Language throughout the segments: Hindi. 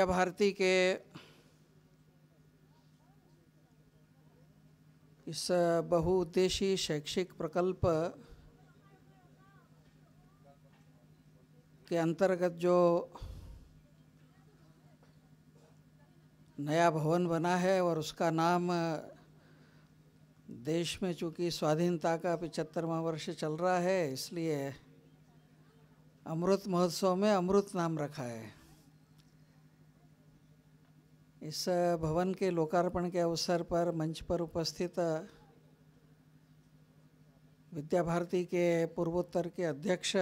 विद्या भारती के इस बहुउद्देशी शैक्षिक प्रकल्प के अंतर्गत जो नया भवन बना है और उसका नाम देश में चूंकि स्वाधीनता का पिचहत्तरवा वर्ष चल रहा है इसलिए अमृत महोत्सव में अमृत नाम रखा है इस भवन के लोकार्पण के अवसर पर मंच पर उपस्थित विद्या भारती के पूर्वोत्तर के अध्यक्ष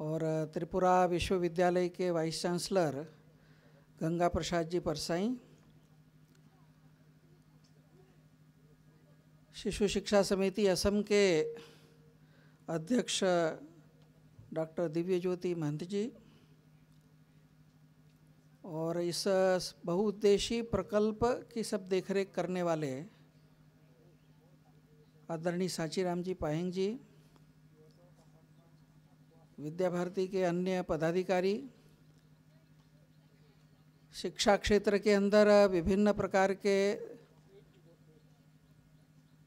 और त्रिपुरा विश्वविद्यालय के वाइस चांसलर गंगा प्रसाद जी परसाई शिशु शिक्षा समिति असम के अध्यक्ष डॉक्टर दिव्य ज्योति महंत जी और इस बहुउद्देशीय प्रकल्प की सब देखरेख करने वाले आदरणीय साचीराम जी पाहिंग जी विद्या भारती के अन्य पदाधिकारी शिक्षा क्षेत्र के अंदर विभिन्न प्रकार के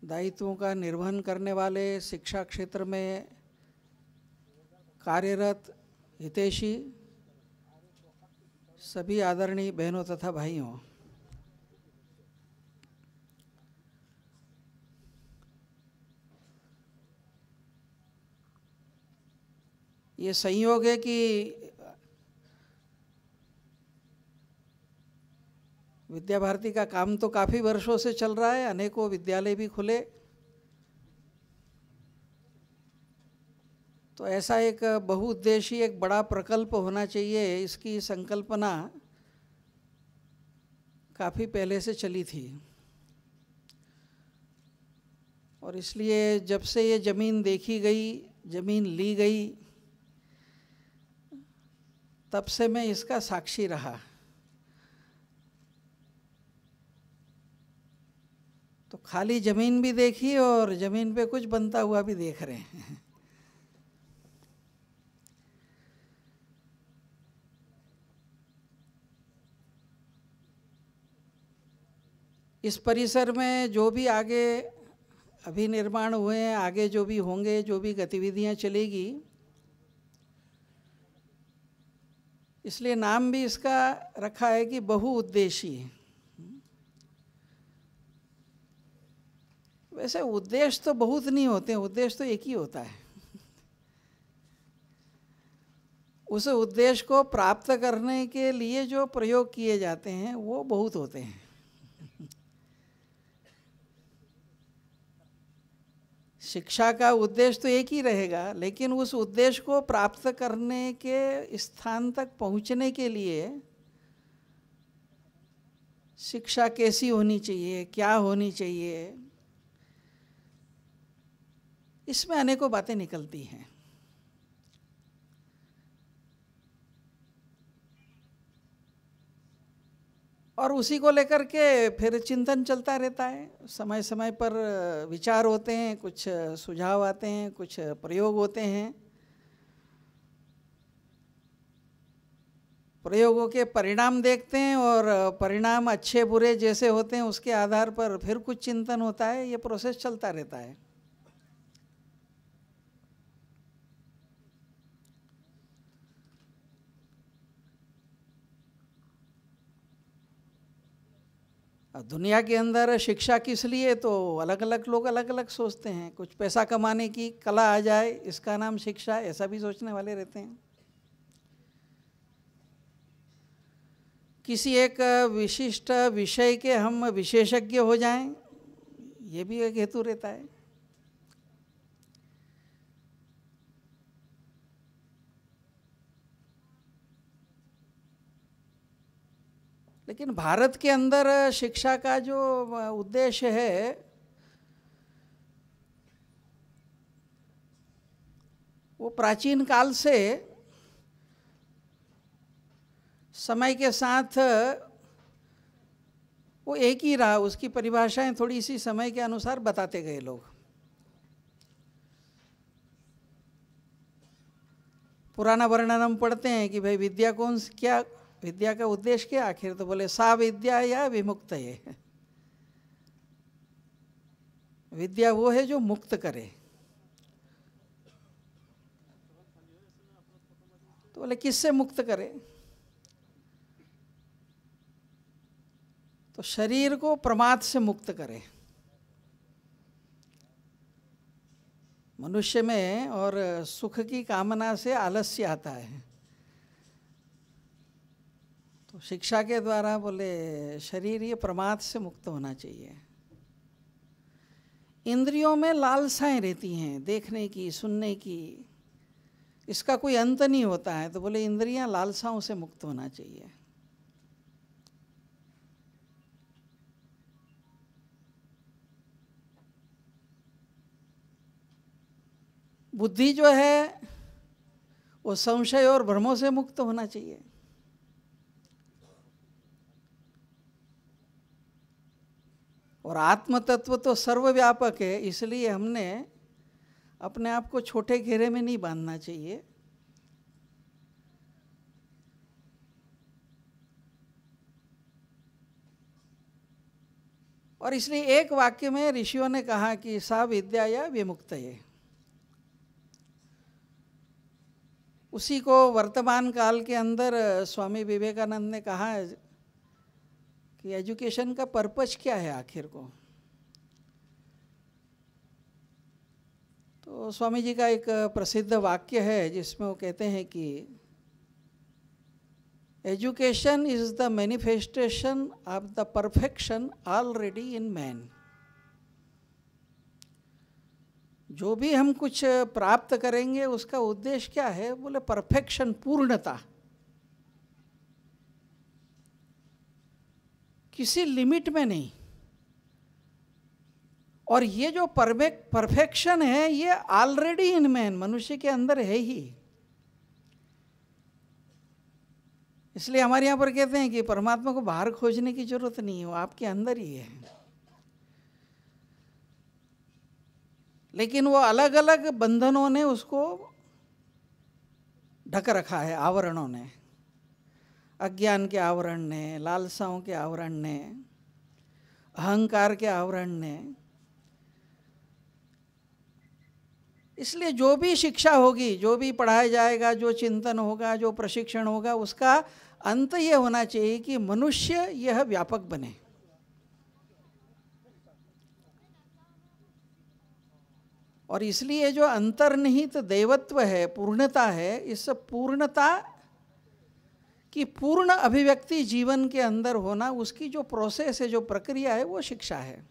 दायित्वों का निर्वहन करने वाले शिक्षा क्षेत्र में कार्यरत हितेशी सभी आदरणीय बहनों तथा भाइयों ये संयोग है कि विद्या भारती का काम तो काफ़ी वर्षों से चल रहा है अनेकों विद्यालय भी खुले तो ऐसा एक बहुउद्देशीय एक बड़ा प्रकल्प होना चाहिए इसकी संकल्पना काफ़ी पहले से चली थी और इसलिए जब से ये ज़मीन देखी गई ज़मीन ली गई तब से मैं इसका साक्षी रहा तो खाली ज़मीन भी देखी और ज़मीन पे कुछ बनता हुआ भी देख रहे हैं इस परिसर में जो भी आगे अभी निर्माण हुए हैं आगे जो भी होंगे जो भी गतिविधियां चलेगी इसलिए नाम भी इसका रखा है कि बहुउद्देशीय वैसे उद्देश्य तो बहुत नहीं होते उद्देश्य तो एक ही होता है उस उद्देश्य को प्राप्त करने के लिए जो प्रयोग किए जाते हैं वो बहुत होते हैं शिक्षा का उद्देश्य तो एक ही रहेगा लेकिन उस उद्देश्य को प्राप्त करने के स्थान तक पहुंचने के लिए शिक्षा कैसी होनी चाहिए क्या होनी चाहिए इसमें अनेकों बातें निकलती हैं और उसी को लेकर के फिर चिंतन चलता रहता है समय समय पर विचार होते हैं कुछ सुझाव आते हैं कुछ प्रयोग होते हैं प्रयोगों के परिणाम देखते हैं और परिणाम अच्छे बुरे जैसे होते हैं उसके आधार पर फिर कुछ चिंतन होता है ये प्रोसेस चलता रहता है दुनिया के अंदर शिक्षा किस लिए तो अलग अलग लोग अलग अलग सोचते हैं कुछ पैसा कमाने की कला आ जाए इसका नाम शिक्षा ऐसा भी सोचने वाले रहते हैं किसी एक विशिष्ट विषय के हम विशेषज्ञ हो जाएं ये भी एक हेतु रहता है लेकिन भारत के अंदर शिक्षा का जो उद्देश्य है वो प्राचीन काल से समय के साथ वो एक ही रहा उसकी परिभाषाएं थोड़ी सी समय के अनुसार बताते गए लोग पुराना वर्णन हम पढ़ते हैं कि भाई विद्या कौन क्या विद्या का उद्देश्य क्या आखिर तो बोले सा विद्या या विमुक्त है विद्या वो है जो मुक्त करे तो बोले किससे मुक्त करे तो शरीर को प्रमाद से मुक्त करे मनुष्य में और सुख की कामना से आलस्य आता है शिक्षा के द्वारा बोले शरीर ये प्रमाद से मुक्त होना चाहिए इंद्रियों में लालसाएं रहती हैं देखने की सुनने की इसका कोई अंत नहीं होता है तो बोले इंद्रियां लालसाओं से मुक्त होना चाहिए बुद्धि जो है वो संशय और भ्रमों से मुक्त होना चाहिए और आत्म तत्व तो सर्वव्यापक है इसलिए हमने अपने आप को छोटे घेरे में नहीं बांधना चाहिए और इसलिए एक वाक्य में ऋषियों ने कहा कि सा विद्या या विमुक्त है उसी को वर्तमान काल के अंदर स्वामी विवेकानंद ने कहा कि एजुकेशन का पर्पज क्या है आखिर को तो स्वामी जी का एक प्रसिद्ध वाक्य है जिसमें वो कहते हैं कि education is the manifestation of the perfection already in man जो भी हम कुछ प्राप्त करेंगे उसका उद्देश्य क्या है बोले परफेक्शन पूर्णता किसी लिमिट में नहीं और ये जो परफेक्शन है ये ऑलरेडी मैन मनुष्य के अंदर है ही इसलिए हमारे यहाँ पर कहते हैं कि परमात्मा को बाहर खोजने की जरूरत नहीं है वो आपके अंदर ही है लेकिन वो अलग अलग बंधनों ने उसको ढक रखा है आवरणों ने अज्ञान के आवरण ने लालसाओं के आवरण ने अहंकार के आवरण ने इसलिए जो भी शिक्षा होगी जो भी पढ़ाया जाएगा जो चिंतन होगा जो प्रशिक्षण होगा उसका अंत यह होना चाहिए कि मनुष्य यह व्यापक बने और इसलिए जो अंतर्निहित देवत्व है पूर्णता है इस पूर्णता कि पूर्ण अभिव्यक्ति जीवन के अंदर होना उसकी जो प्रोसेस है जो प्रक्रिया है वो शिक्षा है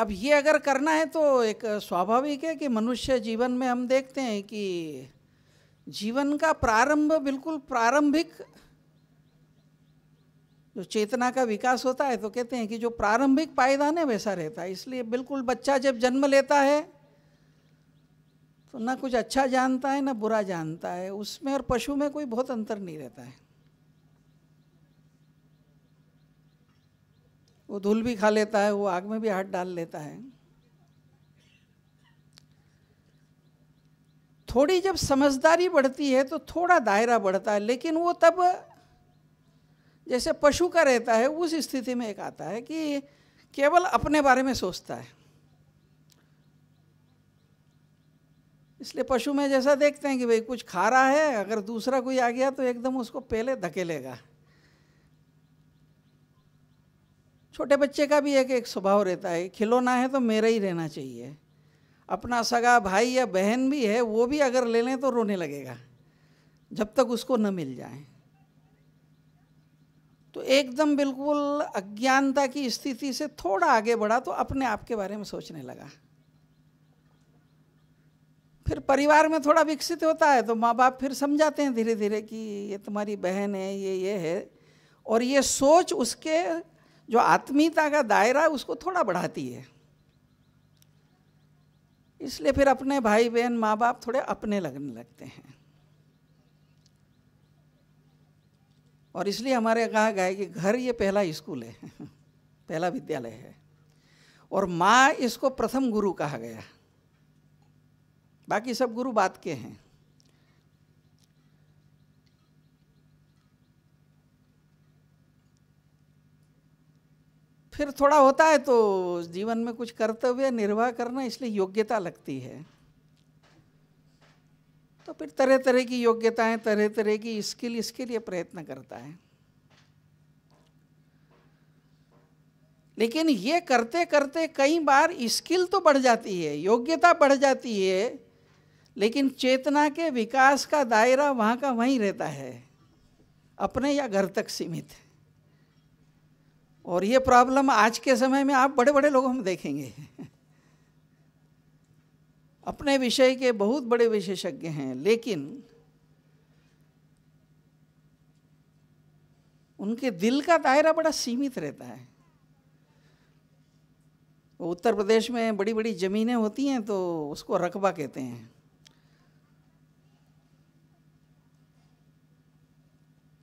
अब ये अगर करना है तो एक स्वाभाविक है कि मनुष्य जीवन में हम देखते हैं कि जीवन का प्रारंभ बिल्कुल प्रारंभिक जो चेतना का विकास होता है तो कहते हैं कि जो प्रारंभिक पायदान है वैसा रहता है इसलिए बिल्कुल बच्चा जब जन्म लेता है तो ना कुछ अच्छा जानता है ना बुरा जानता है उसमें और पशु में कोई बहुत अंतर नहीं रहता है वो धूल भी खा लेता है वो आग में भी हाथ डाल लेता है थोड़ी जब समझदारी बढ़ती है तो थोड़ा दायरा बढ़ता है लेकिन वो तब जैसे पशु का रहता है उस स्थिति में एक आता है कि केवल अपने बारे में सोचता है इसलिए पशु में जैसा देखते हैं कि भाई कुछ खा रहा है अगर दूसरा कोई आ गया तो एकदम उसको पहले धकेलेगा छोटे बच्चे का भी एक एक स्वभाव रहता है खिलौना है तो मेरा ही रहना चाहिए अपना सगा भाई या बहन भी है वो भी अगर ले लें तो रोने लगेगा जब तक उसको न मिल जाए तो एकदम बिल्कुल अज्ञानता की स्थिति से थोड़ा आगे बढ़ा तो अपने आप के बारे में सोचने लगा फिर परिवार में थोड़ा विकसित होता है तो माँ बाप फिर समझाते हैं धीरे धीरे कि ये तुम्हारी बहन है ये ये है और ये सोच उसके जो आत्मीयता का दायरा उसको थोड़ा बढ़ाती है इसलिए फिर अपने भाई बहन माँ बाप थोड़े अपने लगने लगते हैं और इसलिए हमारे कहा गया है कि घर ये पहला स्कूल है पहला विद्यालय है और माँ इसको प्रथम गुरु कहा गया बाकी सब गुरु बात के हैं फिर थोड़ा होता है तो जीवन में कुछ कर्तव्य निर्वाह करना इसलिए योग्यता लगती है तो फिर तरह तरह की योग्यताएं तरह तरह की स्किल इसके लिए प्रयत्न करता है लेकिन ये करते करते कई बार स्किल तो बढ़ जाती है योग्यता बढ़ जाती है लेकिन चेतना के विकास का दायरा वहाँ का वहीं रहता है अपने या घर तक सीमित है और ये प्रॉब्लम आज के समय में आप बड़े बड़े लोगों में देखेंगे अपने विषय के बहुत बड़े विशेषज्ञ हैं लेकिन उनके दिल का दायरा बड़ा सीमित रहता है उत्तर प्रदेश में बड़ी बड़ी ज़मीनें होती हैं तो उसको रकबा कहते हैं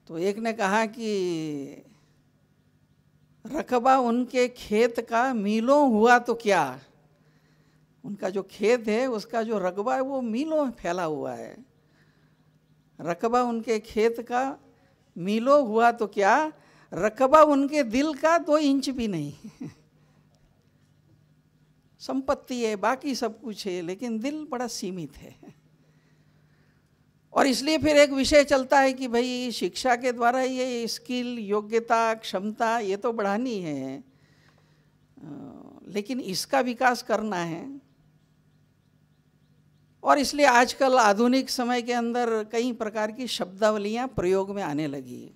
तो एक ने कहा कि रकबा उनके खेत का मीलों हुआ तो क्या उनका जो खेत है उसका जो रकबा है वो मीलों में फैला हुआ है रकबा उनके खेत का मीलों हुआ तो क्या रकबा उनके दिल का दो इंच भी नहीं संपत्ति है बाकी सब कुछ है लेकिन दिल बड़ा सीमित है और इसलिए फिर एक विषय चलता है कि भाई शिक्षा के द्वारा ये स्किल योग्यता क्षमता ये तो बढ़ानी है लेकिन इसका विकास करना है और इसलिए आजकल आधुनिक समय के अंदर कई प्रकार की शब्दावलियाँ प्रयोग में आने लगी है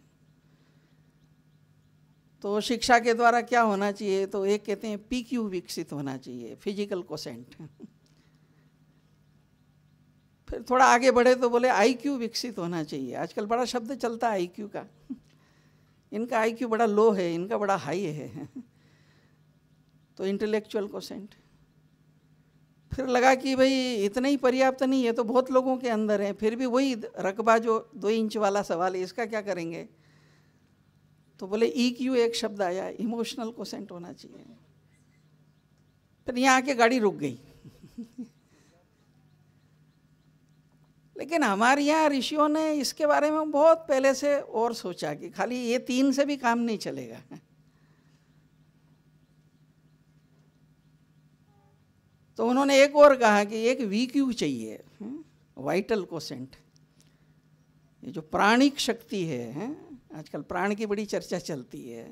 तो शिक्षा के द्वारा क्या होना चाहिए तो एक कहते हैं पी क्यू विकसित होना चाहिए फिजिकल कोसेंट फिर थोड़ा आगे बढ़े तो बोले आई क्यू विकसित होना चाहिए आजकल बड़ा शब्द चलता है आई क्यू का इनका आई क्यू बड़ा लो है इनका बड़ा हाई है तो इंटेलेक्चुअल कोसेंट फिर लगा कि भाई इतना ही पर्याप्त नहीं है तो बहुत लोगों के अंदर है फिर भी वही रकबा जो दो इंच वाला सवाल है इसका क्या करेंगे तो बोले ई e क्यू एक शब्द आया इमोशनल कोसेंट होना चाहिए फिर यहाँ आके गाड़ी रुक गई लेकिन हमारे यहाँ ऋषियों ने इसके बारे में बहुत पहले से और सोचा कि खाली ये तीन से भी काम नहीं चलेगा तो उन्होंने एक और कहा कि एक वी क्यू चाहिए वाइटल हम्म, कोसेंट ये जो प्राणिक शक्ति है, आजकल प्राण की बड़ी चर्चा चलती है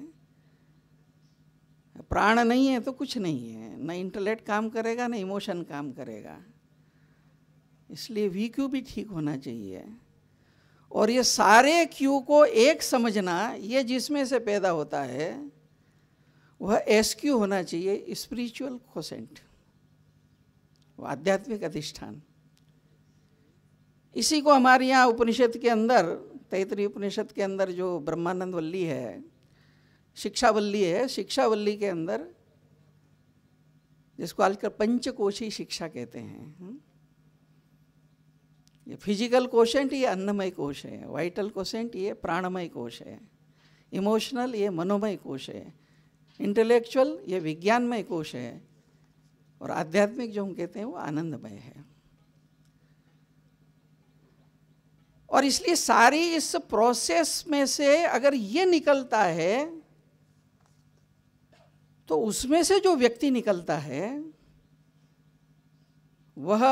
प्राण नहीं है तो कुछ नहीं है न इंटेलेक्ट काम करेगा न इमोशन काम करेगा इसलिए वी क्यू भी ठीक होना चाहिए और ये सारे क्यू को एक समझना ये जिसमें से पैदा होता है वह एस क्यू होना चाहिए स्पिरिचुअल कोसेंट वो आध्यात्मिक अधिष्ठान इसी को हमारे यहाँ उपनिषद के अंदर तैतरी उपनिषद के अंदर जो ब्रह्मानंद वल्ली है शिक्षावल्ली है शिक्षावल्ली के अंदर जिसको आजकल पंचकोशी शिक्षा कहते हैं हम्म। ये फिजिकल कोशेंट ये अन्नमय कोश है वाइटल कोशेंट ये प्राणमय कोश है इमोशनल ये मनोमय कोश है इंटेलेक्चुअल ये विज्ञानमय कोश है और आध्यात्मिक जो हम कहते हैं वो आनंदमय है और इसलिए सारी इस प्रोसेस में से अगर ये निकलता है तो उसमें से जो व्यक्ति निकलता है वह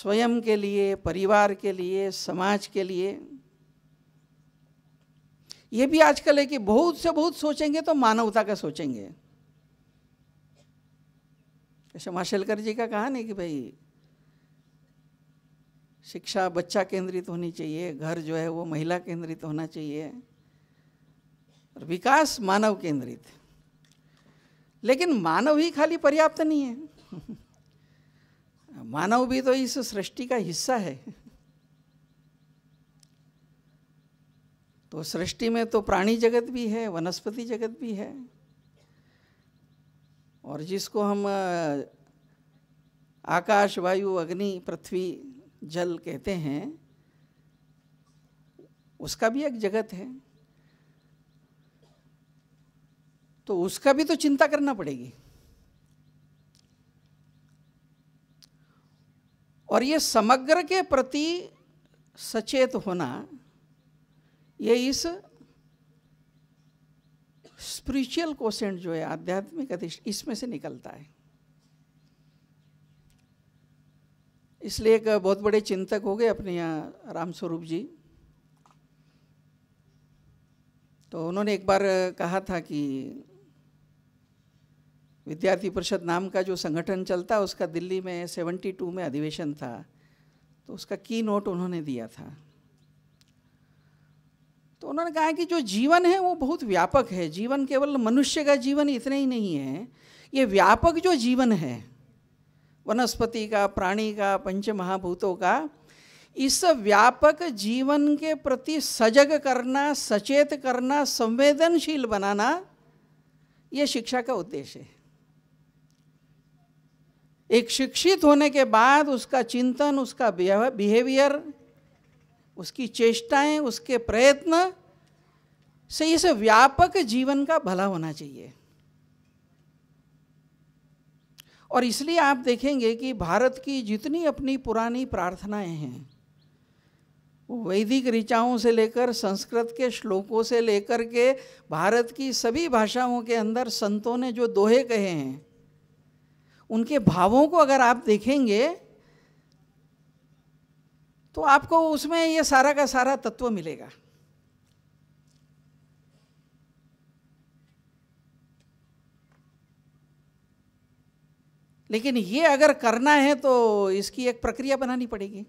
स्वयं के लिए परिवार के लिए समाज के लिए ये भी आजकल है कि बहुत से बहुत सोचेंगे तो मानवता का सोचेंगे जैसे माशेलकर जी का कहा नहीं कि भाई शिक्षा बच्चा केंद्रित होनी चाहिए घर जो है वो महिला केंद्रित होना चाहिए और विकास मानव केंद्रित लेकिन मानव ही खाली पर्याप्त नहीं है मानव भी तो इस सृष्टि का हिस्सा है तो सृष्टि में तो प्राणी जगत भी है वनस्पति जगत भी है और जिसको हम आकाश वायु अग्नि पृथ्वी जल कहते हैं उसका भी एक जगत है तो उसका भी तो चिंता करना पड़ेगी और ये समग्र के प्रति सचेत होना ये इस स्पिरिचुअल कोसेंट जो है आध्यात्मिक अधिष्ठ इसमें से निकलता है इसलिए एक बहुत बड़े चिंतक हो गए अपने यहाँ रामस्वरूप जी तो उन्होंने एक बार कहा था कि विद्यार्थी परिषद नाम का जो संगठन चलता है उसका दिल्ली में 72 में अधिवेशन था तो उसका की नोट उन्होंने दिया था तो उन्होंने कहा कि जो जीवन है वो बहुत व्यापक है जीवन केवल मनुष्य का जीवन इतने ही नहीं है ये व्यापक जो जीवन है वनस्पति का प्राणी का पंच महाभूतों का इस व्यापक जीवन के प्रति सजग करना सचेत करना संवेदनशील बनाना ये शिक्षा का उद्देश्य है एक शिक्षित होने के बाद उसका चिंतन उसका बिहेवियर उसकी चेष्टाएं उसके प्रयत्न से इस व्यापक जीवन का भला होना चाहिए और इसलिए आप देखेंगे कि भारत की जितनी अपनी पुरानी प्रार्थनाएं हैं वो वैदिक ऋचाओं से लेकर संस्कृत के श्लोकों से लेकर के भारत की सभी भाषाओं के अंदर संतों ने जो दोहे कहे हैं उनके भावों को अगर आप देखेंगे तो आपको उसमें ये सारा का सारा तत्व मिलेगा लेकिन ये अगर करना है तो इसकी एक प्रक्रिया बनानी पड़ेगी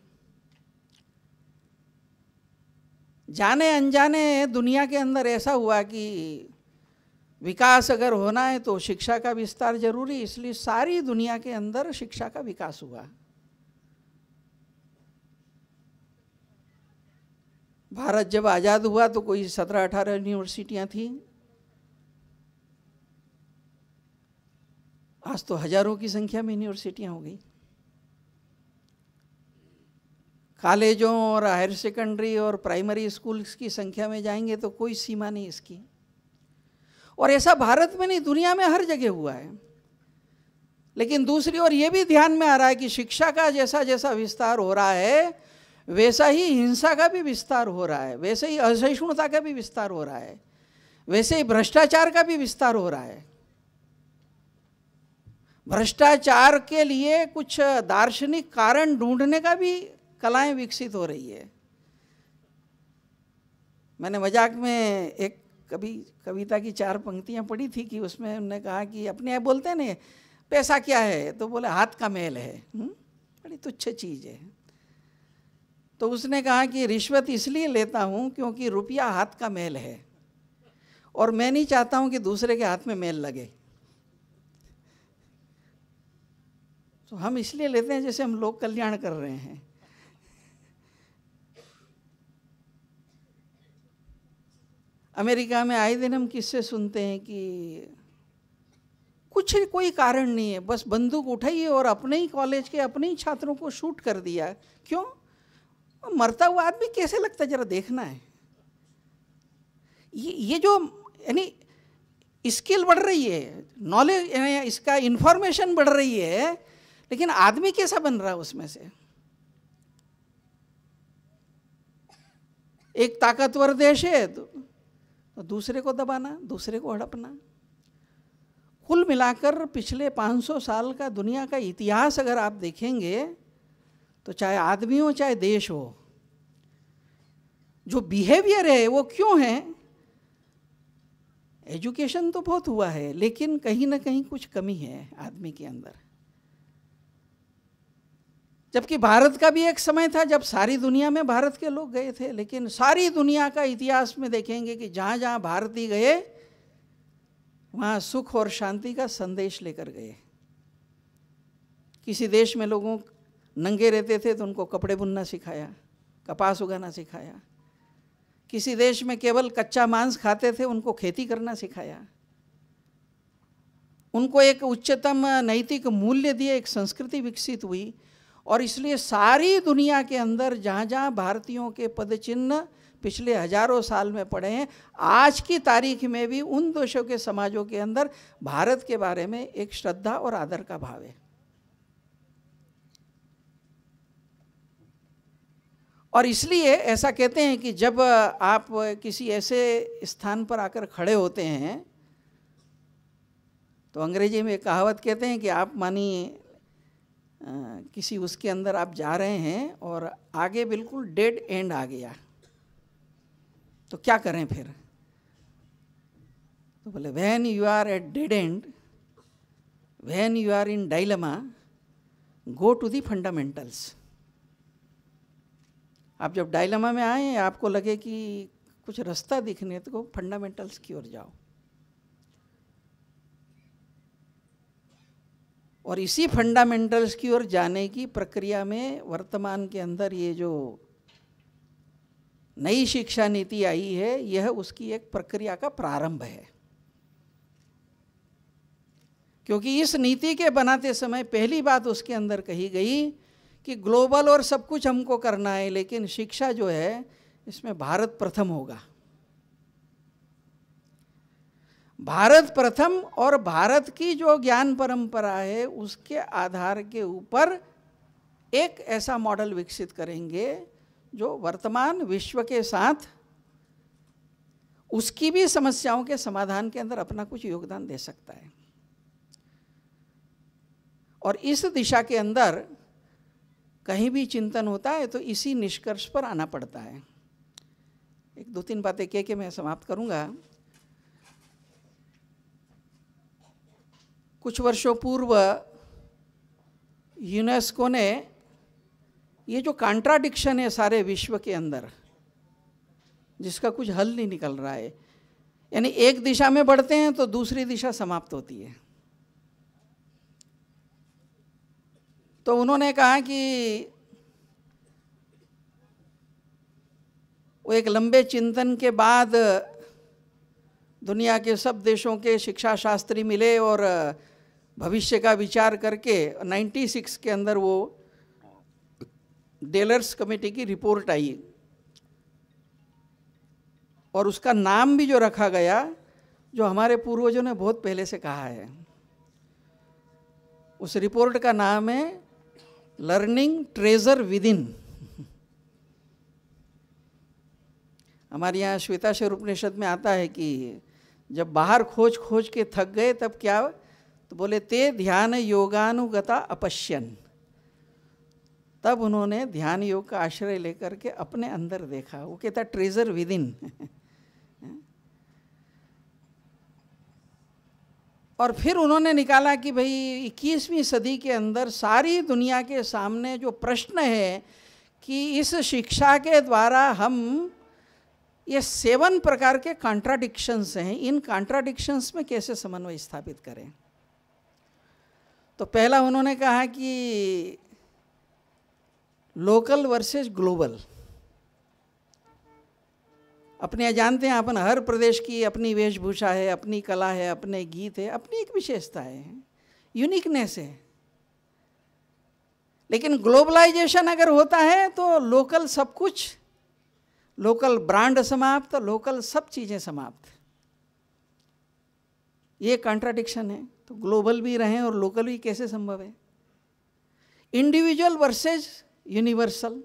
जाने अनजाने दुनिया के अंदर ऐसा हुआ कि विकास अगर होना है तो शिक्षा का विस्तार जरूरी इसलिए सारी दुनिया के अंदर शिक्षा का विकास हुआ भारत जब आज़ाद हुआ तो कोई सत्रह अठारह यूनिवर्सिटियाँ थी आज तो हजारों की संख्या में यूनिवर्सिटियाँ हो गई कॉलेजों और हायर सेकेंडरी और प्राइमरी स्कूल्स की संख्या में जाएंगे तो कोई सीमा नहीं इसकी और ऐसा भारत में नहीं दुनिया में हर जगह हुआ है लेकिन दूसरी ओर ये भी ध्यान में आ रहा है कि शिक्षा का जैसा जैसा विस्तार हो रहा है वैसा ही हिंसा का भी विस्तार हो रहा है वैसे ही असहिष्णुता का भी विस्तार हो रहा है वैसे ही भ्रष्टाचार का भी विस्तार हो रहा है भ्रष्टाचार के लिए कुछ दार्शनिक कारण ढूंढने का भी कलाएं विकसित हो रही है मैंने मजाक में एक कभी कविता की चार पंक्तियां पढ़ी थी कि उसमें उन्होंने कहा कि अपने आप बोलते हैं ना पैसा क्या है तो बोले हाथ का मेल है हुँ? हम्म, बड़ी तुच्छ चीज़ है तो उसने कहा कि रिश्वत इसलिए लेता हूँ क्योंकि रुपया हाथ का मेल है और मैं नहीं चाहता हूँ कि दूसरे के हाथ में मेल लगे तो हम इसलिए लेते हैं जैसे हम लोक कल्याण कर रहे हैं अमेरिका में आए दिन हम किससे सुनते हैं कि कुछ कोई कारण नहीं है बस बंदूक उठाइए और अपने ही कॉलेज के अपने ही छात्रों को शूट कर दिया क्यों और मरता हुआ आदमी कैसे लगता है जरा देखना है ये ये जो यानी स्किल बढ़ रही है नॉलेज इसका इंफॉर्मेशन बढ़ रही है लेकिन आदमी कैसा बन रहा है उसमें से एक ताकतवर देश है तो, तो दूसरे को दबाना दूसरे को हड़पना कुल मिलाकर पिछले 500 साल का दुनिया का इतिहास अगर आप देखेंगे तो चाहे आदमी हो चाहे देश हो जो बिहेवियर है वो क्यों है एजुकेशन तो बहुत हुआ है लेकिन कहीं ना कहीं कुछ कमी है आदमी के अंदर जबकि भारत का भी एक समय था जब सारी दुनिया में भारत के लोग गए थे लेकिन सारी दुनिया का इतिहास में देखेंगे कि जहां जहां भारतीय गए वहां सुख और शांति का संदेश लेकर गए किसी देश में लोगों नंगे रहते थे तो उनको कपड़े बुनना सिखाया कपास उगाना सिखाया किसी देश में केवल कच्चा मांस खाते थे उनको खेती करना सिखाया उनको एक उच्चतम नैतिक मूल्य दिए एक संस्कृति विकसित हुई और इसलिए सारी दुनिया के अंदर जहाँ जहाँ भारतीयों के पदचिन्ह पिछले हजारों साल में पड़े हैं आज की तारीख में भी उन देशों के समाजों के अंदर भारत के बारे में एक श्रद्धा और आदर का भाव है और इसलिए ऐसा कहते हैं कि जब आप किसी ऐसे स्थान पर आकर खड़े होते हैं तो अंग्रेजी में कहावत कहते हैं कि आप मानिए किसी उसके अंदर आप जा रहे हैं और आगे बिल्कुल डेड एंड आ गया तो क्या करें फिर तो बोले when you are at dead end when you are in dilemma go to the fundamentals आप जब डायलमा में आए आपको लगे कि कुछ रास्ता दिखने तो फंडामेंटल्स की ओर जाओ और इसी फंडामेंटल्स की ओर जाने की प्रक्रिया में वर्तमान के अंदर ये जो नई शिक्षा नीति आई है यह उसकी एक प्रक्रिया का प्रारंभ है क्योंकि इस नीति के बनाते समय पहली बात उसके अंदर कही गई कि ग्लोबल और सब कुछ हमको करना है लेकिन शिक्षा जो है इसमें भारत प्रथम होगा भारत प्रथम और भारत की जो ज्ञान परंपरा है उसके आधार के ऊपर एक ऐसा मॉडल विकसित करेंगे जो वर्तमान विश्व के साथ उसकी भी समस्याओं के समाधान के अंदर अपना कुछ योगदान दे सकता है और इस दिशा के अंदर कहीं भी चिंतन होता है तो इसी निष्कर्ष पर आना पड़ता है एक दो तीन बातें कह के मैं समाप्त करूंगा कुछ वर्षों पूर्व यूनेस्को ने ये जो कॉन्ट्राडिक्शन है सारे विश्व के अंदर जिसका कुछ हल नहीं निकल रहा है यानी एक दिशा में बढ़ते हैं तो दूसरी दिशा समाप्त होती है तो उन्होंने कहा कि वो एक लंबे चिंतन के बाद दुनिया के सब देशों के शिक्षा शास्त्री मिले और भविष्य का विचार करके 96 के अंदर वो डेलर्स कमेटी की रिपोर्ट आई और उसका नाम भी जो रखा गया जो हमारे पूर्वजों ने बहुत पहले से कहा है उस रिपोर्ट का नाम है लर्निंग ट्रेजर विद इन हमारे यहाँ श्वेता श्वर उपनिषद में आता है कि जब बाहर खोज खोज के थक गए तब क्या तो बोले ते ध्यान योगानुगता अपश्यन तब उन्होंने ध्यान योग का आश्रय लेकर के अपने अंदर देखा वो कहता ट्रेजर विद इन और फिर उन्होंने निकाला कि भाई इक्कीसवीं सदी के अंदर सारी दुनिया के सामने जो प्रश्न है कि इस शिक्षा के द्वारा हम ये सेवन प्रकार के कॉन्ट्राडिक्शंस हैं इन कॉन्ट्राडिक्शंस में कैसे समन्वय स्थापित करें तो पहला उन्होंने कहा कि लोकल वर्सेस ग्लोबल अपने जानते हैं अपन हर प्रदेश की अपनी वेशभूषा है अपनी कला है अपने गीत है अपनी एक विशेषता है यूनिकनेस है लेकिन ग्लोबलाइजेशन अगर होता है तो लोकल सब कुछ लोकल ब्रांड समाप्त लोकल सब चीज़ें समाप्त ये कॉन्ट्राडिक्शन है तो ग्लोबल भी रहें और लोकल भी कैसे संभव है इंडिविजुअल वर्सेज यूनिवर्सल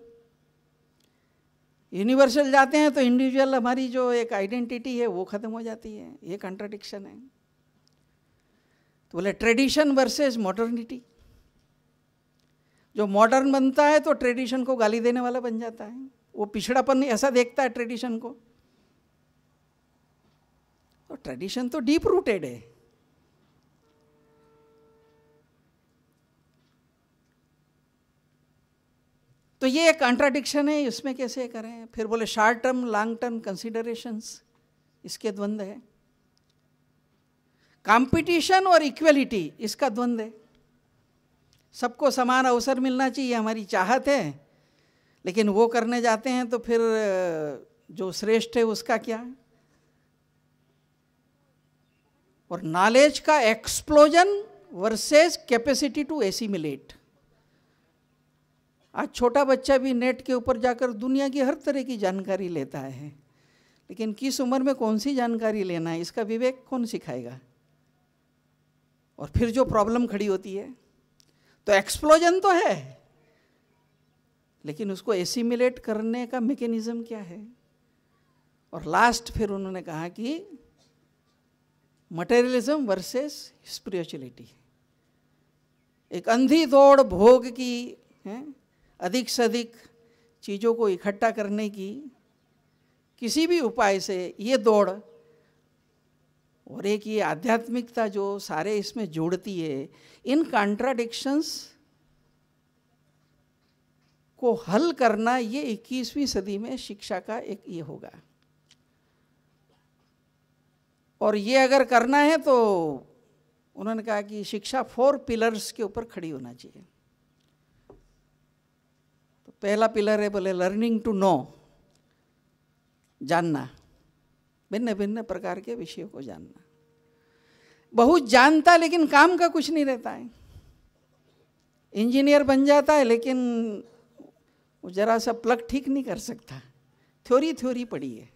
यूनिवर्सल जाते हैं तो इंडिविजुअल हमारी जो एक आइडेंटिटी है वो ख़त्म हो जाती है ये कंट्राडिक्शन है तो बोले ट्रेडिशन वर्सेस मॉडर्निटी जो मॉडर्न बनता है तो ट्रेडिशन को गाली देने वाला बन जाता है वो पिछड़ापन ऐसा देखता है ट्रेडिशन को तो ट्रेडिशन तो डीप रूटेड है तो ये एक कंट्राडिक्शन है इसमें कैसे करें फिर बोले short term long term considerations इसके द्वंद्व है कंपटीशन और इक्वलिटी इसका द्वंद्व है सबको समान अवसर मिलना चाहिए हमारी चाहत है लेकिन वो करने जाते हैं तो फिर जो श्रेष्ठ है उसका क्या और नॉलेज का explosion versus capacity to assimilate आज छोटा बच्चा भी नेट के ऊपर जाकर दुनिया की हर तरह की जानकारी लेता है लेकिन किस उम्र में कौन सी जानकारी लेना है इसका विवेक कौन सिखाएगा और फिर जो प्रॉब्लम खड़ी होती है तो एक्सप्लोजन तो है लेकिन उसको एसिमिलेट करने का मेकेनिज़्म क्या है और लास्ट फिर उन्होंने कहा कि मटेरियलिज्म वर्सेस स्पिरिचुअलिटी एक अंधी दौड़ भोग की है अधिक से अधिक चीज़ों को इकट्ठा करने की किसी भी उपाय से ये दौड़ और एक ये आध्यात्मिकता जो सारे इसमें जोड़ती है इन कॉन्ट्राडिक्शंस को हल करना ये 21वीं सदी में शिक्षा का एक ये होगा और ये अगर करना है तो उन्होंने कहा कि शिक्षा फोर पिलर्स के ऊपर खड़ी होना चाहिए पहला पिलर है बोले लर्निंग टू नो जानना भिन्न भिन्न प्रकार के विषयों को जानना बहुत जानता लेकिन काम का कुछ नहीं रहता है इंजीनियर बन जाता है लेकिन जरा सा प्लग ठीक नहीं कर सकता थ्योरी थ्योरी पड़ी है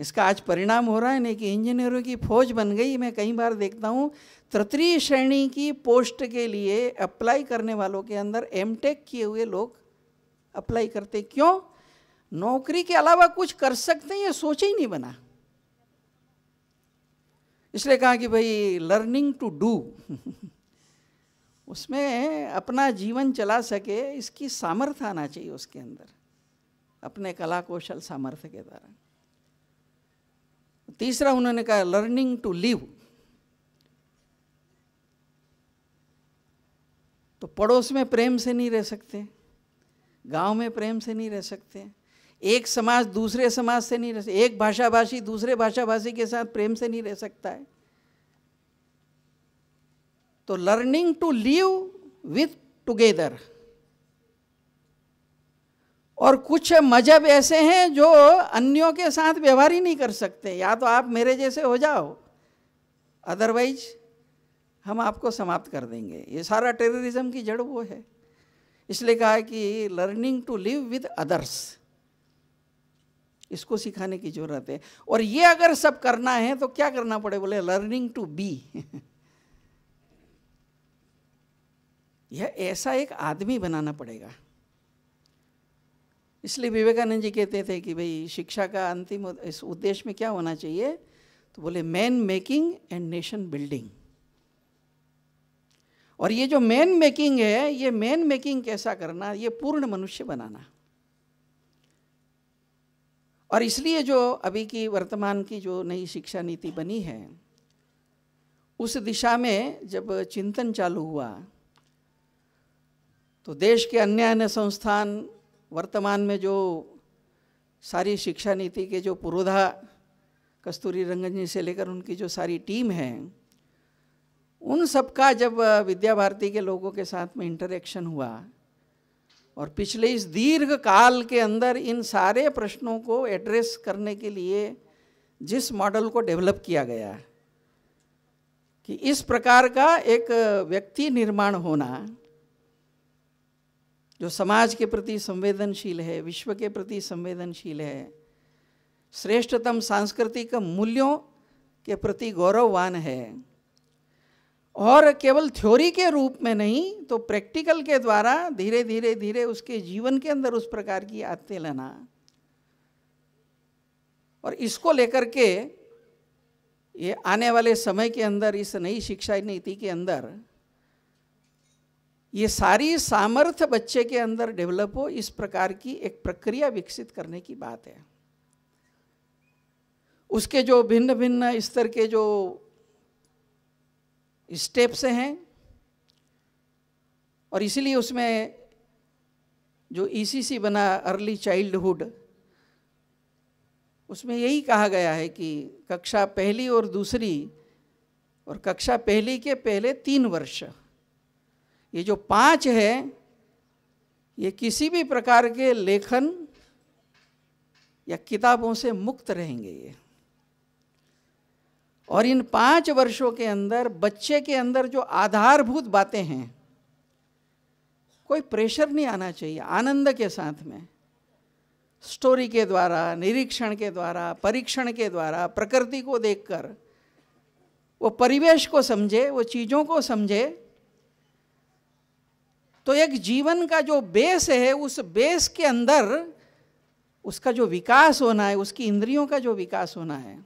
इसका आज परिणाम हो रहा है ना कि इंजीनियरों की फौज बन गई मैं कई बार देखता हूँ तृतीय श्रेणी की पोस्ट के लिए अप्लाई करने वालों के अंदर एम किए हुए लोग अप्लाई करते क्यों नौकरी के अलावा कुछ कर सकते हैं ये सोच ही नहीं बना इसलिए कहा कि भाई लर्निंग टू डू उसमें अपना जीवन चला सके इसकी सामर्थ्य आना चाहिए उसके अंदर अपने कला कौशल सामर्थ्य के द्वारा तीसरा उन्होंने कहा लर्निंग टू लिव तो पड़ोस में प्रेम से नहीं रह सकते गांव में प्रेम से नहीं रह सकते एक समाज दूसरे समाज से नहीं रह सकते एक भाषा भाषी दूसरे भाषा भाषी के साथ प्रेम से नहीं रह सकता है तो learning to live with together और कुछ मजहब ऐसे हैं जो अन्यों के साथ व्यवहार ही नहीं कर सकते या तो आप मेरे जैसे हो जाओ अदरवाइज हम आपको समाप्त कर देंगे ये सारा टेररिज्म की जड़ वो है इसलिए कहा है कि learning to live with others इसको सिखाने की जरूरत है और ये अगर सब करना है तो क्या करना पड़े बोले लर्निंग टू बी यह ऐसा एक आदमी बनाना पड़ेगा इसलिए विवेकानंद जी कहते थे कि भाई शिक्षा का अंतिम इस उद्देश्य में क्या होना चाहिए तो बोले man making and nation building और ये जो मैन मेकिंग है ये मैन मेकिंग कैसा करना ये पूर्ण मनुष्य बनाना और इसलिए जो अभी की वर्तमान की जो नई शिक्षा नीति बनी है उस दिशा में जब चिंतन चालू हुआ तो देश के अन्य अन्य संस्थान वर्तमान में जो सारी शिक्षा नीति के जो पुरोधा कस्तूरी रंगन जी से लेकर उनकी जो सारी टीम है उन सबका जब विद्या भारती के लोगों के साथ में इंटरेक्शन हुआ और पिछले इस दीर्घ काल के अंदर इन सारे प्रश्नों को एड्रेस करने के लिए जिस मॉडल को डेवलप किया गया कि इस प्रकार का एक व्यक्ति निर्माण होना जो समाज के प्रति संवेदनशील है विश्व के प्रति संवेदनशील है श्रेष्ठतम सांस्कृतिक मूल्यों के प्रति गौरववान है और केवल थ्योरी के रूप में नहीं तो प्रैक्टिकल के द्वारा धीरे धीरे धीरे उसके जीवन के अंदर उस प्रकार की आते लेना और इसको लेकर के ये आने वाले समय के अंदर इस नई शिक्षा नीति के अंदर ये सारी सामर्थ्य बच्चे के अंदर डेवलप हो इस प्रकार की एक प्रक्रिया विकसित करने की बात है उसके जो भिन्न भिन्न स्तर के जो स्टेप्स हैं और इसीलिए उसमें जो ईसीसी e बना अर्ली चाइल्डहुड उसमें यही कहा गया है कि कक्षा पहली और दूसरी और कक्षा पहली के पहले तीन वर्ष ये जो पांच है ये किसी भी प्रकार के लेखन या किताबों से मुक्त रहेंगे ये और इन पाँच वर्षों के अंदर बच्चे के अंदर जो आधारभूत बातें हैं कोई प्रेशर नहीं आना चाहिए आनंद के साथ में स्टोरी के द्वारा निरीक्षण के द्वारा परीक्षण के द्वारा प्रकृति को देखकर वो परिवेश को समझे वो चीज़ों को समझे तो एक जीवन का जो बेस है उस बेस के अंदर उसका जो विकास होना है उसकी इंद्रियों का जो विकास होना है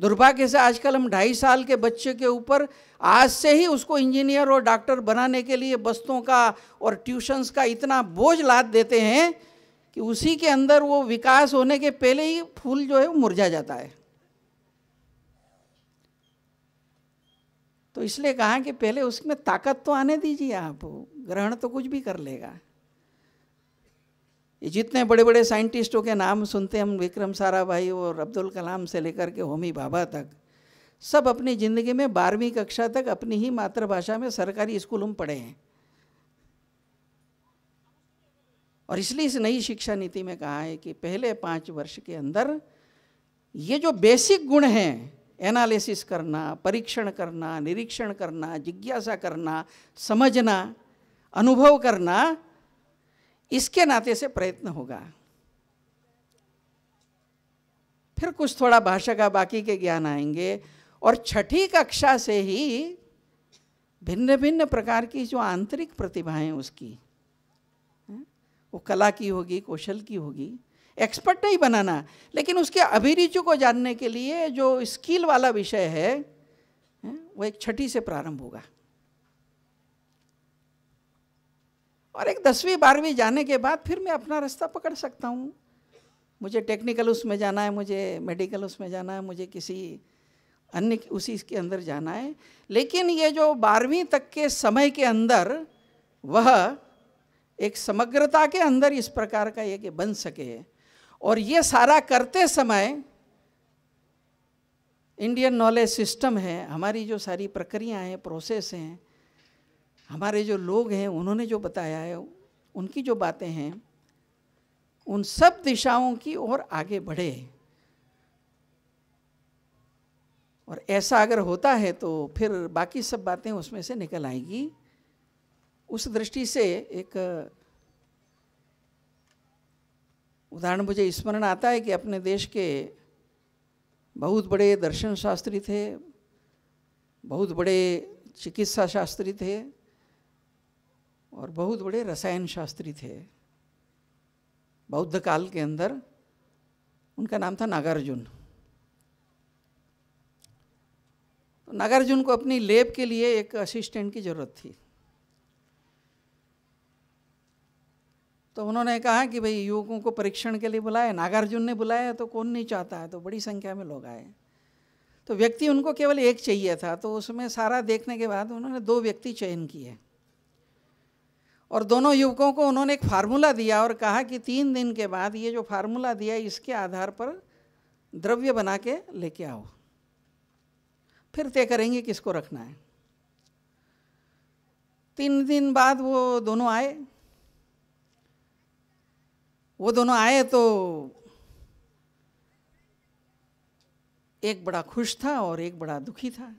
दुर्भाग्य से आजकल हम ढाई साल के बच्चे के ऊपर आज से ही उसको इंजीनियर और डॉक्टर बनाने के लिए बस्तों का और ट्यूशंस का इतना बोझ लाद देते हैं कि उसी के अंदर वो विकास होने के पहले ही फूल जो है वो मुरझा जाता है तो इसलिए कहा कि पहले उसमें ताकत तो आने दीजिए आप ग्रहण तो कुछ भी कर लेगा ये जितने बड़े बड़े साइंटिस्टों के नाम सुनते हम विक्रम साराभाई और अब्दुल कलाम से लेकर के होमी भाभा तक सब अपनी ज़िंदगी में बारहवीं कक्षा तक अपनी ही मातृभाषा में सरकारी स्कूलों में पढ़े हैं और इसलिए इस नई शिक्षा नीति में कहा है कि पहले पाँच वर्ष के अंदर ये जो बेसिक गुण हैं एनालिसिस करना परीक्षण करना निरीक्षण करना जिज्ञासा करना समझना अनुभव करना इसके नाते से प्रयत्न होगा फिर कुछ थोड़ा भाषा का बाकी के ज्ञान आएंगे और छठी कक्षा से ही भिन्न भिन्न प्रकार की जो आंतरिक प्रतिभाएं उसकी वो कला की होगी कौशल की होगी एक्सपर्ट नहीं बनाना लेकिन उसके अभिरुचि को जानने के लिए जो स्किल वाला विषय है वो एक छठी से प्रारंभ होगा और एक दसवीं बारहवीं जाने के बाद फिर मैं अपना रास्ता पकड़ सकता हूँ मुझे टेक्निकल उसमें जाना है मुझे मेडिकल उसमें जाना है मुझे किसी अन्य उसी के अंदर जाना है लेकिन ये जो बारहवीं तक के समय के अंदर वह एक समग्रता के अंदर इस प्रकार का ये बन सके और ये सारा करते समय इंडियन नॉलेज सिस्टम है हमारी जो सारी प्रक्रिया हैं प्रोसेस हैं हमारे जो लोग हैं उन्होंने जो बताया है उनकी जो बातें हैं उन सब दिशाओं की ओर आगे बढ़े और ऐसा अगर होता है तो फिर बाकी सब बातें उसमें से निकल आएगी उस दृष्टि से एक उदाहरण मुझे स्मरण आता है कि अपने देश के बहुत बड़े दर्शन शास्त्री थे बहुत बड़े चिकित्सा शास्त्री थे और बहुत बड़े रसायन शास्त्री थे बौद्ध काल के अंदर उनका नाम था नागार्जुन तो नागार्जुन को अपनी लेब के लिए एक असिस्टेंट की ज़रूरत थी तो उन्होंने कहा कि भाई युवकों को परीक्षण के लिए बुलाया नागार्जुन ने बुलाया तो कौन नहीं चाहता है तो बड़ी संख्या में लोग आए तो व्यक्ति उनको केवल एक चाहिए था तो उसमें सारा देखने के बाद उन्होंने दो व्यक्ति चयन किए और दोनों युवकों को उन्होंने एक फार्मूला दिया और कहा कि तीन दिन के बाद ये जो फार्मूला दिया इसके आधार पर द्रव्य बना के लेके आओ फिर तय करेंगे किसको रखना है तीन दिन बाद वो दोनों आए वो दोनों आए तो एक बड़ा खुश था और एक बड़ा दुखी था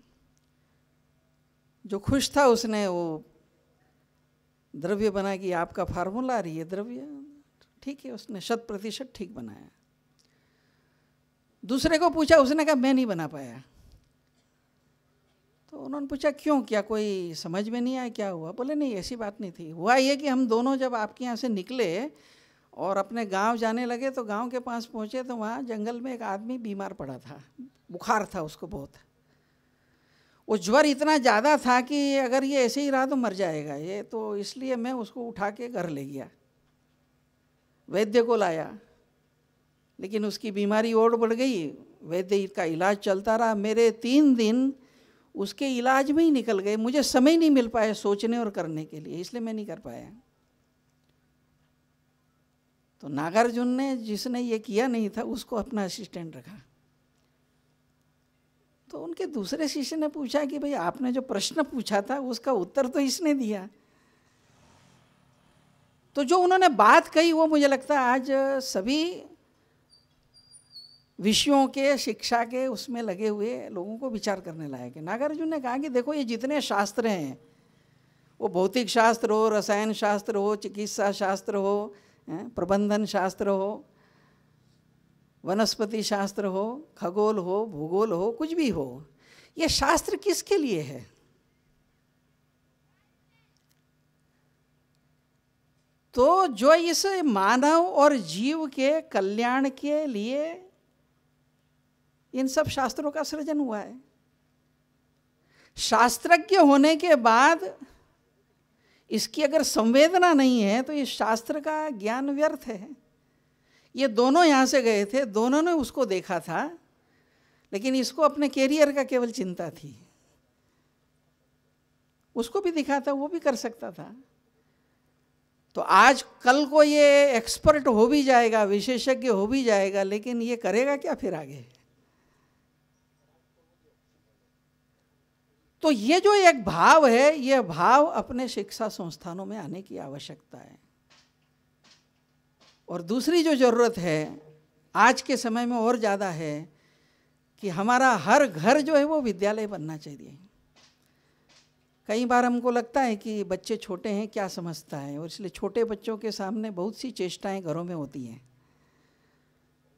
जो खुश था उसने वो द्रव्य बना कि आपका फार्मूला आ रही है द्रव्य ठीक है उसने शत प्रतिशत ठीक बनाया दूसरे को पूछा उसने कहा मैं नहीं बना पाया तो उन्होंने पूछा क्यों क्या कोई समझ में नहीं आया क्या हुआ बोले नहीं ऐसी बात नहीं थी हुआ ये कि हम दोनों जब आपके यहाँ से निकले और अपने गांव जाने लगे तो गांव के पास पहुँचे तो वहाँ जंगल में एक आदमी बीमार पड़ा था बुखार था उसको बहुत वो ज्वर इतना ज़्यादा था कि अगर ये ऐसे ही रहा तो मर जाएगा ये तो इसलिए मैं उसको उठा के घर ले गया वैद्य को लाया लेकिन उसकी बीमारी और बढ़ गई वैद्य का इलाज चलता रहा मेरे तीन दिन उसके इलाज में ही निकल गए मुझे समय नहीं मिल पाया सोचने और करने के लिए इसलिए मैं नहीं कर पाया तो नागार्जुन ने जिसने ये किया नहीं था उसको अपना असिस्टेंट रखा तो उनके दूसरे शिष्य ने पूछा कि भाई आपने जो प्रश्न पूछा था उसका उत्तर तो इसने दिया तो जो उन्होंने बात कही वो मुझे लगता है आज सभी विषयों के शिक्षा के उसमें लगे हुए लोगों को विचार करने लायक है नागार्जुन ने कहा कि देखो ये जितने शास्त्र हैं वो भौतिक शास्त्र हो रसायन शास्त्र हो चिकित्सा शास्त्र हो प्रबंधन शास्त्र हो वनस्पति शास्त्र हो खगोल हो भूगोल हो कुछ भी हो ये शास्त्र किसके लिए है तो जो इस मानव और जीव के कल्याण के लिए इन सब शास्त्रों का सृजन हुआ है शास्त्रज्ञ होने के बाद इसकी अगर संवेदना नहीं है तो इस शास्त्र का ज्ञान व्यर्थ है ये दोनों यहाँ से गए थे दोनों ने उसको देखा था लेकिन इसको अपने कैरियर का केवल चिंता थी उसको भी दिखा था वो भी कर सकता था तो आज कल को ये एक्सपर्ट हो भी जाएगा विशेषज्ञ हो भी जाएगा लेकिन ये करेगा क्या फिर आगे तो ये जो एक भाव है ये भाव अपने शिक्षा संस्थानों में आने की आवश्यकता है और दूसरी जो ज़रूरत है आज के समय में और ज़्यादा है कि हमारा हर घर जो है वो विद्यालय बनना चाहिए कई बार हमको लगता है कि बच्चे छोटे हैं क्या समझता है और इसलिए छोटे बच्चों के सामने बहुत सी चेष्टाएं घरों में होती हैं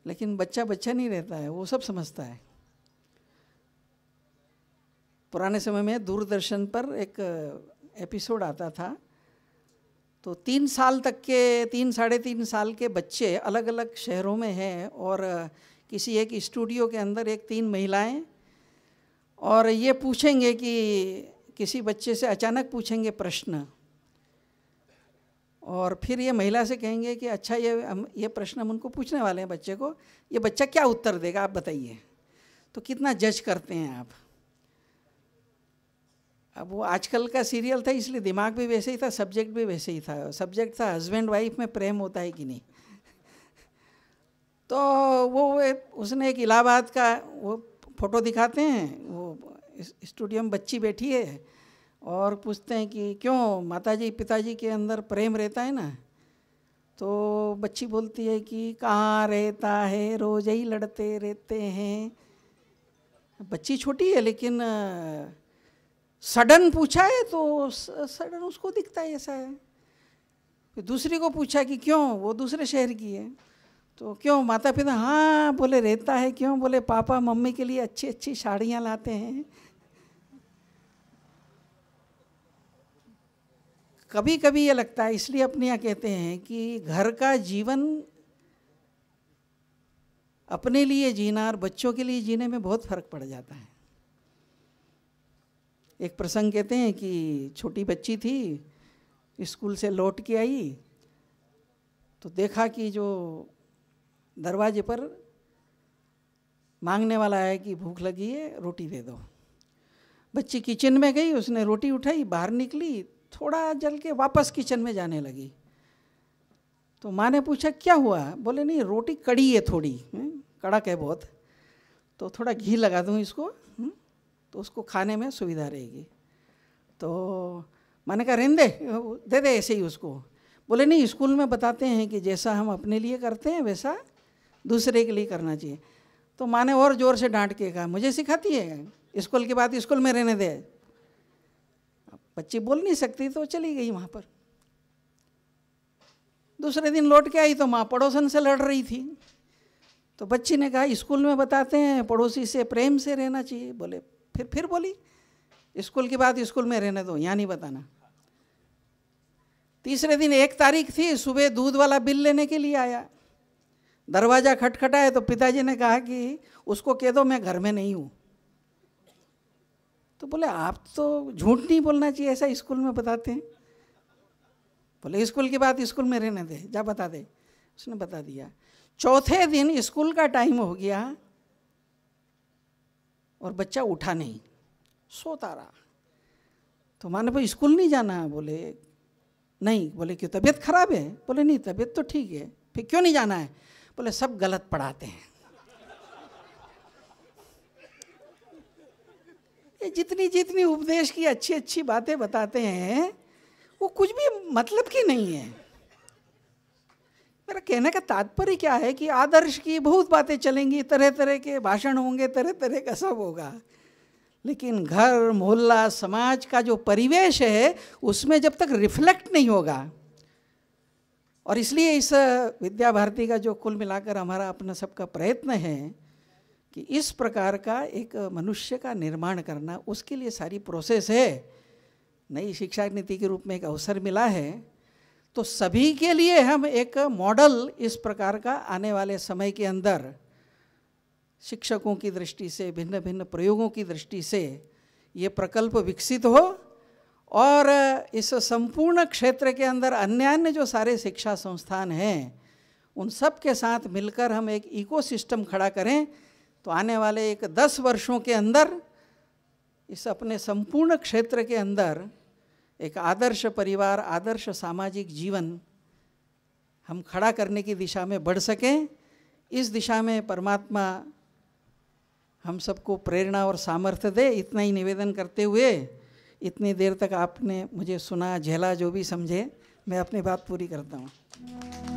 लेकिन बच्चा बच्चा नहीं रहता है वो सब समझता है पुराने समय में दूरदर्शन पर एक एपिसोड आता था तो तीन साल तक के तीन साढ़े तीन साल के बच्चे अलग अलग शहरों में हैं और किसी एक स्टूडियो के अंदर एक तीन महिलाएं और ये पूछेंगे कि किसी बच्चे से अचानक पूछेंगे प्रश्न और फिर ये महिला से कहेंगे कि अच्छा ये हम ये प्रश्न हम उनको पूछने वाले हैं बच्चे को ये बच्चा क्या उत्तर देगा आप बताइए तो कितना जज करते हैं आप अब वो आजकल का सीरियल था इसलिए दिमाग भी वैसे ही था सब्जेक्ट भी वैसे ही था सब्जेक्ट था हस्बैंड वाइफ में प्रेम होता है कि नहीं तो वो उसने एक इलाहाबाद का वो फ़ोटो दिखाते हैं वो स्टूडियो में बच्ची बैठी है और पूछते हैं कि क्यों माताजी पिताजी के अंदर प्रेम रहता है ना तो बच्ची बोलती है कि कहाँ रहता है रोज़ ही लड़ते रहते हैं बच्ची छोटी है लेकिन सडन पूछा है तो सडन उसको दिखता है ऐसा है फिर दूसरी को पूछा कि क्यों वो दूसरे शहर की है तो क्यों माता पिता हाँ बोले रहता है क्यों बोले पापा मम्मी के लिए अच्छी अच्छी साड़ियाँ लाते हैं कभी कभी ये लगता है इसलिए अपने यहाँ कहते हैं कि घर का जीवन अपने लिए जीना और बच्चों के लिए जीने में बहुत फर्क पड़ जाता है एक प्रसंग कहते हैं कि छोटी बच्ची थी स्कूल से लौट के आई तो देखा कि जो दरवाजे पर मांगने वाला है कि भूख लगी है रोटी दे दो बच्ची किचन में गई उसने रोटी उठाई बाहर निकली थोड़ा जल के वापस किचन में जाने लगी तो माँ ने पूछा क्या हुआ बोले नहीं रोटी कड़ी है थोड़ी कड़क है बहुत तो थोड़ा घी लगा दूँ इसको तो उसको खाने में सुविधा रहेगी तो मैंने कहा रिंदे दे दे ऐसे ही उसको बोले नहीं स्कूल में बताते हैं कि जैसा हम अपने लिए करते हैं वैसा दूसरे के लिए करना चाहिए तो माँ ने और ज़ोर से डांट के कहा मुझे सिखाती है स्कूल की बात स्कूल में रहने दे बच्ची बोल नहीं सकती तो चली गई वहाँ पर दूसरे दिन लौट के आई तो माँ पड़ोसन से लड़ रही थी तो बच्ची ने कहा स्कूल में बताते हैं पड़ोसी से प्रेम से रहना चाहिए बोले फिर फिर बोली स्कूल की बात स्कूल में रहने दो यहाँ नहीं बताना तीसरे दिन एक तारीख थी सुबह दूध वाला बिल लेने के लिए आया दरवाज़ा खटखटाए तो पिताजी ने कहा कि उसको कह दो मैं घर में नहीं हूँ तो बोले आप तो झूठ नहीं बोलना चाहिए ऐसा स्कूल में बताते हैं बोले स्कूल की बात स्कूल में रहने दे जा बता दे उसने बता दिया चौथे दिन स्कूल का टाइम हो गया और बच्चा उठा नहीं सोता रहा तो माने भाई स्कूल नहीं जाना है बोले नहीं बोले क्यों तबीयत खराब है बोले नहीं तबीयत तो ठीक है फिर क्यों नहीं जाना है बोले सब गलत पढ़ाते हैं ये जितनी जितनी उपदेश की अच्छी अच्छी बातें बताते हैं वो कुछ भी मतलब की नहीं है मेरा कहने का तात्पर्य क्या है कि आदर्श की बहुत बातें चलेंगी तरह तरह के भाषण होंगे तरह तरह का सब होगा लेकिन घर मोहल्ला समाज का जो परिवेश है उसमें जब तक रिफ्लेक्ट नहीं होगा और इसलिए इस विद्या भारती का जो कुल मिलाकर हमारा अपना सबका प्रयत्न है कि इस प्रकार का एक मनुष्य का निर्माण करना उसके लिए सारी प्रोसेस है नई शिक्षा नीति के रूप में एक अवसर मिला है तो सभी के लिए हम एक मॉडल इस प्रकार का आने वाले समय के अंदर शिक्षकों की दृष्टि से भिन्न भिन्न प्रयोगों की दृष्टि से ये प्रकल्प विकसित हो और इस संपूर्ण क्षेत्र के अंदर अन्य अन्य जो सारे शिक्षा संस्थान हैं उन सब के साथ मिलकर हम एक इकोसिस्टम खड़ा करें तो आने वाले एक दस वर्षों के अंदर इस अपने संपूर्ण क्षेत्र के अंदर एक आदर्श परिवार आदर्श सामाजिक जीवन हम खड़ा करने की दिशा में बढ़ सकें इस दिशा में परमात्मा हम सबको प्रेरणा और सामर्थ्य दे इतना ही निवेदन करते हुए इतनी देर तक आपने मुझे सुना झेला जो भी समझे मैं अपनी बात पूरी करता हूँ